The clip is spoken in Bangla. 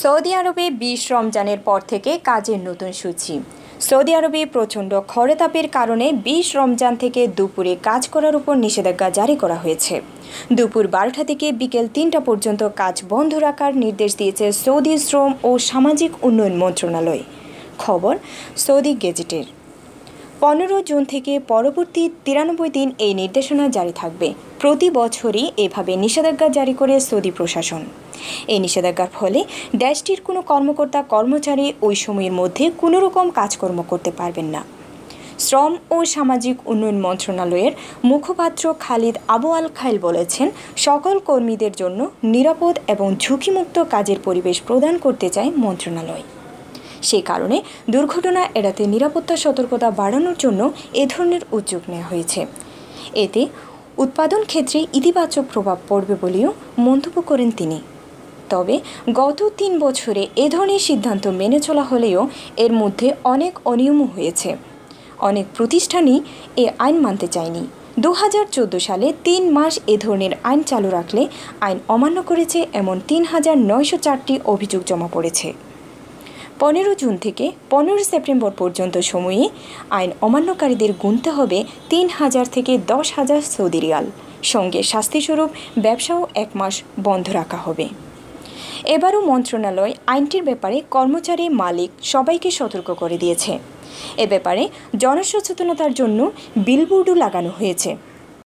সৌদি আরবে বিশ রমজানের পর থেকে কাজের নতুন সূচি সৌদি আরবে প্রচণ্ড খরতাপের কারণে বিশ রমজান থেকে দুপুরে কাজ করার উপর নিষেধাজ্ঞা জারি করা হয়েছে দুপুর বারোটা থেকে বিকেল তিনটা পর্যন্ত কাজ বন্ধ রাখার নির্দেশ দিয়েছে সৌদি শ্রম ও সামাজিক উন্নয়ন মন্ত্রণালয় খবর সৌদি গেজেটের পনেরো জুন থেকে পরবর্তী তিরানব্বই দিন এই নির্দেশনা জারি থাকবে প্রতি বছরই এভাবে নিষেধাজ্ঞা জারি করে সৌদি প্রশাসন এই নিষেধাজ্ঞার ফলে দেশটির কোনো কর্মকর্তা কর্মচারী ওই সময়ের মধ্যে কোনো রকম কাজকর্ম করতে পারবেন না শ্রম ও সামাজিক উন্নয়ন মন্ত্রণালয়ের মুখপাত্র খালিদ আবু আল খাইল বলেছেন সকল কর্মীদের জন্য নিরাপদ এবং ঝুঁকিমুক্ত কাজের পরিবেশ প্রদান করতে চায় মন্ত্রণালয় সে কারণে দুর্ঘটনা এড়াতে নিরাপত্তা সতর্কতা বাড়ানোর জন্য এ ধরনের উদ্যোগ নেওয়া হয়েছে এতে উৎপাদন ক্ষেত্রে ইতিবাচক প্রভাব পড়বে বলেও মন্তব্য করেন তিনি তবে গত তিন বছরে এ ধরনের সিদ্ধান্ত মেনে চলা হলেও এর মধ্যে অনেক অনিয়মও হয়েছে অনেক প্রতিষ্ঠানই এ আইন মানতে চায়নি দু হাজার সালে তিন মাস এ ধরনের আইন চালু রাখলে আইন অমান্য করেছে এমন তিন হাজার নয়শো চারটি অভিযোগ জমা পড়েছে পনেরো জুন থেকে পনেরোই সেপ্টেম্বর পর্যন্ত সময়ে আইন অমান্যকারীদের গুনতে হবে তিন হাজার থেকে দশ হাজার সৌদি রিয়াল সঙ্গে শাস্তিস্বরূপ ব্যবসাও এক মাস বন্ধ রাখা হবে এবারও মন্ত্রণালয় আইনটির ব্যাপারে কর্মচারী মালিক সবাইকে সতর্ক করে দিয়েছে এ ব্যাপারে জনসচেতনতার জন্য বিলবোর্ডও লাগানো হয়েছে